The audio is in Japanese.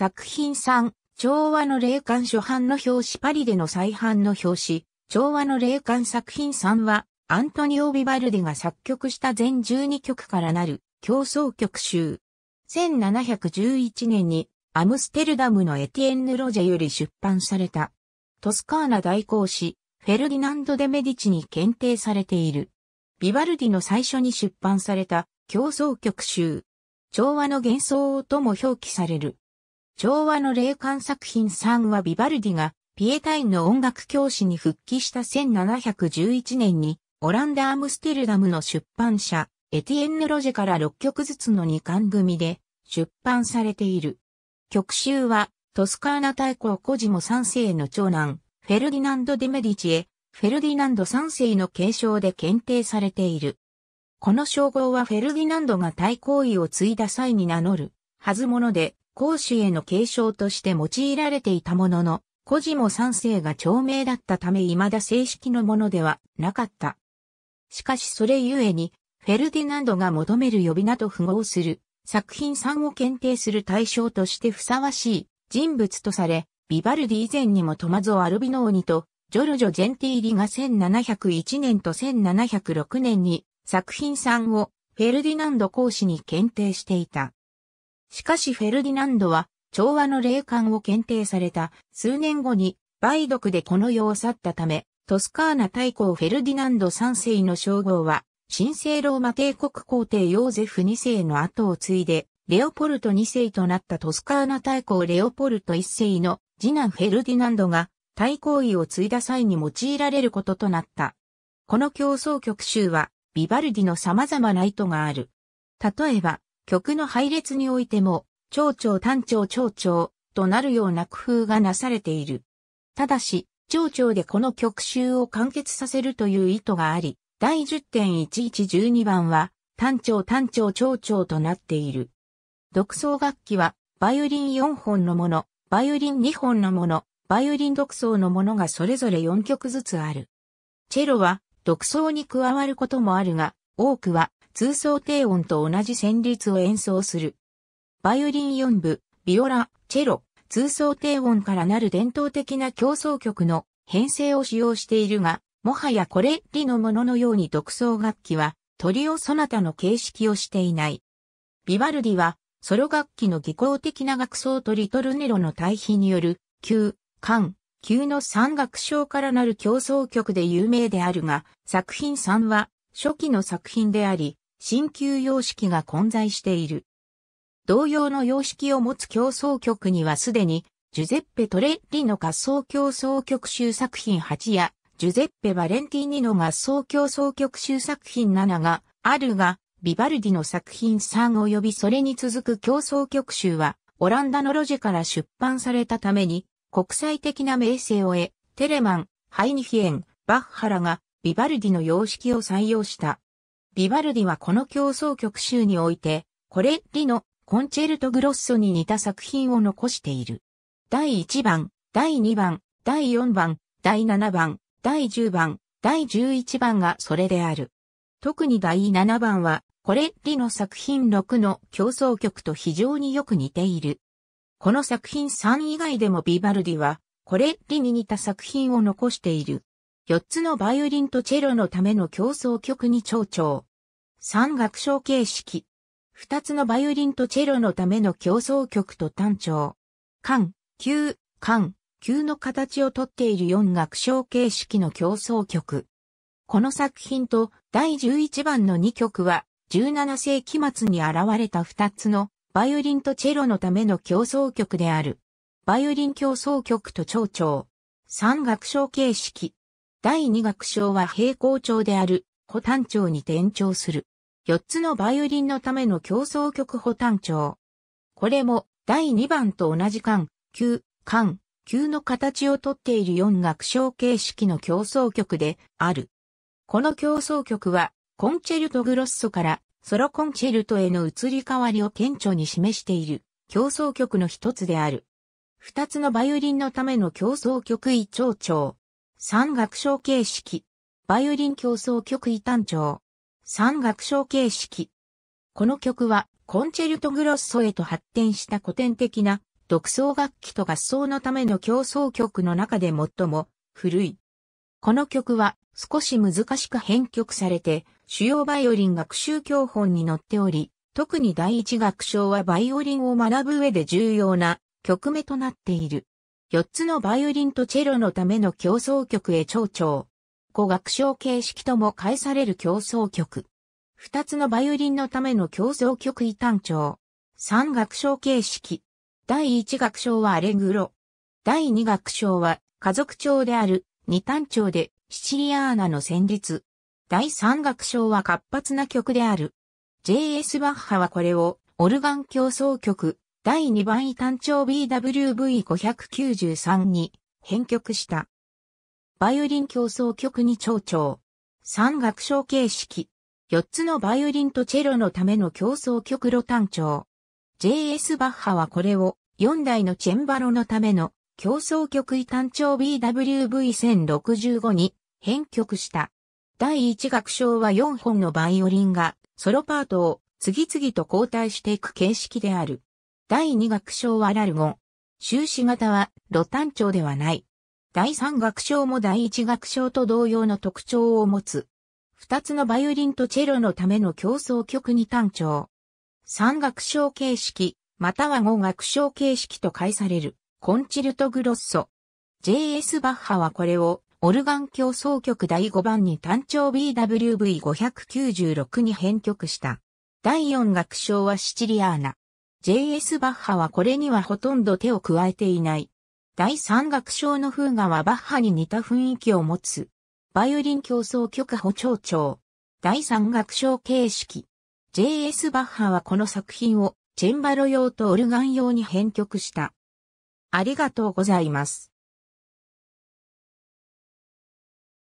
作品3、調和の霊感初版の表紙パリでの再版の表紙、調和の霊感作品3は、アントニオ・ビバルディが作曲した全12曲からなる競争曲集。1711年にアムステルダムのエティエンヌ・ロジェより出版された。トスカーナ代行師、フェルディナンド・デ・メディチに検定されている。ビバルディの最初に出版された競争曲集。調和の幻想とも表記される。昭和の霊感作品3はビバルディがピエタインの音楽教師に復帰した1711年にオランダ・アムステルダムの出版社エティエンヌ・ロジェから6曲ずつの2巻組で出版されている。曲集はトスカーナ大公コジモ3世の長男フェルディナンド・デメディチエ、フェルディナンド3世の継承で検定されている。この称号はフェルディナンドが大公位を継いだ際に名乗るはずもので、公主への継承として用いられていたものの、古事も三世が長命だったため未だ正式のものではなかった。しかしそれゆえに、フェルディナンドが求める呼び名と符合する、作品3を検定する対象としてふさわしい人物とされ、ビバルディ以前にもトマゾ・アルビノーニと、ジョルジョ・ジェンティーリが1701年と1706年に作品3をフェルディナンド講師に検定していた。しかしフェルディナンドは、調和の霊感を検定された数年後に梅毒でこの世を去ったため、トスカーナ大公フェルディナンド3世の称号は、神聖ローマ帝国皇帝ヨーゼフ2世の後を継いで、レオポルト2世となったトスカーナ大公レオポルト1世の次男フェルディナンドが大公位を継いだ際に用いられることとなった。この競争曲集は、ビバルディの様々な意図がある。例えば、曲の配列においても、長調単調長調となるような工夫がなされている。ただし、長調でこの曲集を完結させるという意図があり、第10.1112番は、単調単調長調となっている。独奏楽器は、バイオリン4本のもの、バイオリン2本のもの、バイオリン独奏のものがそれぞれ4曲ずつある。チェロは、独奏に加わることもあるが、多くは通奏低音と同じ旋律を演奏する。バイオリン4部、ビオラ、チェロ、通奏低音からなる伝統的な競争曲の編成を使用しているが、もはやこれりのもののように独奏楽器はトリオソナタの形式をしていない。ビバルディはソロ楽器の技巧的な楽奏とリトルネロの対比による、旧、間、旧の三楽章からなる競争曲で有名であるが、作品3は初期の作品であり、新旧様式が混在している。同様の様式を持つ競争曲にはすでに、ジュゼッペ・トレッリの合奏競争曲集作品8や、ジュゼッペ・バレンティーニの合奏競争曲集作品7があるが、ビバルディの作品3及びそれに続く競争曲集は、オランダのロジから出版されたために、国際的な名声を得、テレマン、ハイニヒエン、バッハラが、ビバルディの様式を採用した。ビバルディはこの競争曲集において、コレッリのコンチェルトグロッソに似た作品を残している。第1番、第2番、第4番、第7番、第10番、第11番がそれである。特に第7番は、コレッリの作品6の競争曲と非常によく似ている。この作品3以外でもビバルディは、コレッリに似た作品を残している。4つのバイオリンとチェロのための競争曲に長調。三楽章形式。二つのバイオリンとチェロのための競争曲と単調。間、旧、間、旧の形をとっている四楽章形式の競争曲。この作品と第十一番の二曲は17世紀末に現れた二つのバイオリンとチェロのための競争曲である。バイオリン競争曲と長調。三楽章形式。第二楽章は平行調である。保単調に転調する。4つのバイオリンのための競争曲保単調。これも第2番と同じ間、球、間、球の形をとっている4楽章形式の競争曲である。この競争曲は、コンチェルトグロッソからソロコンチェルトへの移り変わりを顕著に示している競争曲の一つである。二つのバイオリンのための競争曲一長調。三楽章形式。バイオリン競争曲異端調。三楽章形式。この曲は、コンチェルトグロッソへと発展した古典的な、独奏楽器と合奏のための競争曲の中で最も古い。この曲は少し難しく編曲されて、主要バイオリン学習教本に載っており、特に第一楽章はバイオリンを学ぶ上で重要な曲目となっている。四つのバイオリンとチェロのための競争曲へ長調。語学章形式とも返される競争曲。二つのバイオリンのための競争曲異端調。三楽章形式。第一楽章はアレグロ。第二楽章は家族調である二単調でシチリアーナの旋律。第三楽章は活発な曲である。J.S. バッハはこれをオルガン競争曲第2番異単調 BWV593 に編曲した。バイオリン競争曲に長調。三楽章形式。四つのバイオリンとチェロのための競争曲タ単調。J.S. バッハはこれを四台のチェンバロのための競争曲異単調 BWV1065 に編曲した。第一楽章は四本のバイオリンがソロパートを次々と交代していく形式である。第二楽章はラルゴン。終始型はロタン調ではない。第三楽章も第一楽章と同様の特徴を持つ。二つのバイオリンとチェロのための競争曲に単調。三楽章形式、または五楽章形式と解される、コンチルトグロッソ。J.S. バッハはこれを、オルガン競争曲第5番に単調 BWV596 に編曲した。第4楽章はシチリアーナ。J.S. バッハはこれにはほとんど手を加えていない。第三楽章の風画はバッハに似た雰囲気を持つ。バイオリン競争可補聴長。第三楽章形式。J.S. バッハはこの作品をチェンバロ用とオルガン用に編曲した。ありがとうございます。